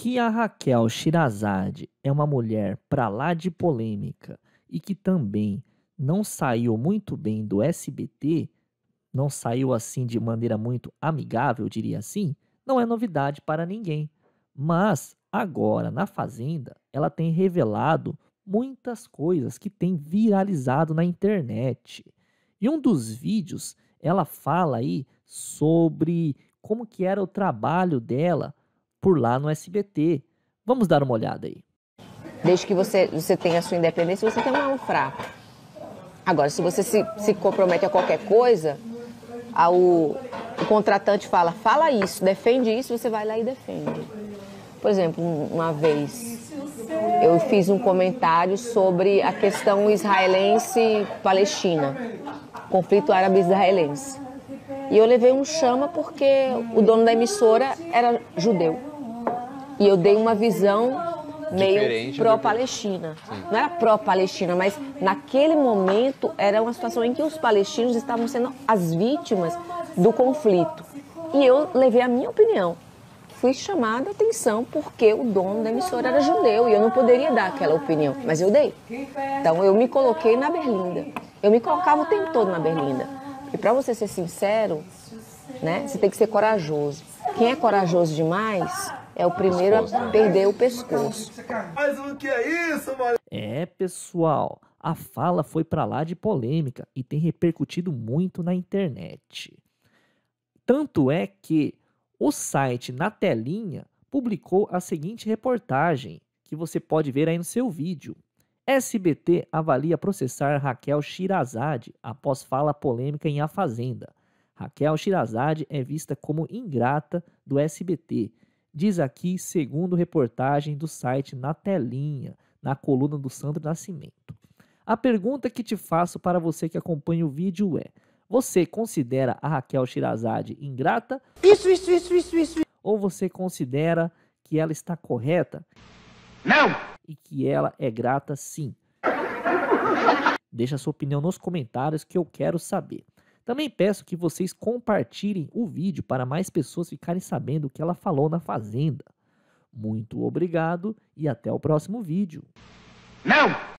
Que a Raquel Shirazade é uma mulher pra lá de polêmica e que também não saiu muito bem do SBT, não saiu assim de maneira muito amigável, diria assim, não é novidade para ninguém. Mas agora na Fazenda, ela tem revelado muitas coisas que tem viralizado na internet. E um dos vídeos, ela fala aí sobre como que era o trabalho dela por lá no SBT. Vamos dar uma olhada aí. Desde que você, você tenha a sua independência, você tem um fraco. Agora, se você se, se compromete a qualquer coisa, o contratante fala, fala isso, defende isso, você vai lá e defende. Por exemplo, uma vez eu fiz um comentário sobre a questão israelense-palestina, conflito árabe-israelense. E eu levei um chama porque o dono da emissora era judeu. E eu dei uma visão meio pró-Palestina. Não era pró-Palestina, mas naquele momento era uma situação em que os palestinos estavam sendo as vítimas do conflito. E eu levei a minha opinião. Fui chamada a atenção porque o dono da emissora era judeu e eu não poderia dar aquela opinião, mas eu dei. Então eu me coloquei na berlinda. Eu me colocava o tempo todo na berlinda. E para você ser sincero, né, você tem que ser corajoso. Quem é corajoso demais é o primeiro a perder o pescoço. Mas o que é isso, mano? É, pessoal, a fala foi para lá de polêmica e tem repercutido muito na internet. Tanto é que o site Na Telinha publicou a seguinte reportagem, que você pode ver aí no seu vídeo. SBT avalia processar Raquel Shirazade após fala polêmica em A Fazenda. Raquel Shirazade é vista como ingrata do SBT Diz aqui, segundo reportagem do site Na Telinha, na coluna do Sandro Nascimento. A pergunta que te faço para você que acompanha o vídeo é: você considera a Raquel Shirazade ingrata? Isso, isso, isso, isso, isso. Ou você considera que ela está correta? Não! E que ela é grata sim. Deixa sua opinião nos comentários que eu quero saber. Também peço que vocês compartilhem o vídeo para mais pessoas ficarem sabendo o que ela falou na Fazenda. Muito obrigado e até o próximo vídeo. Não!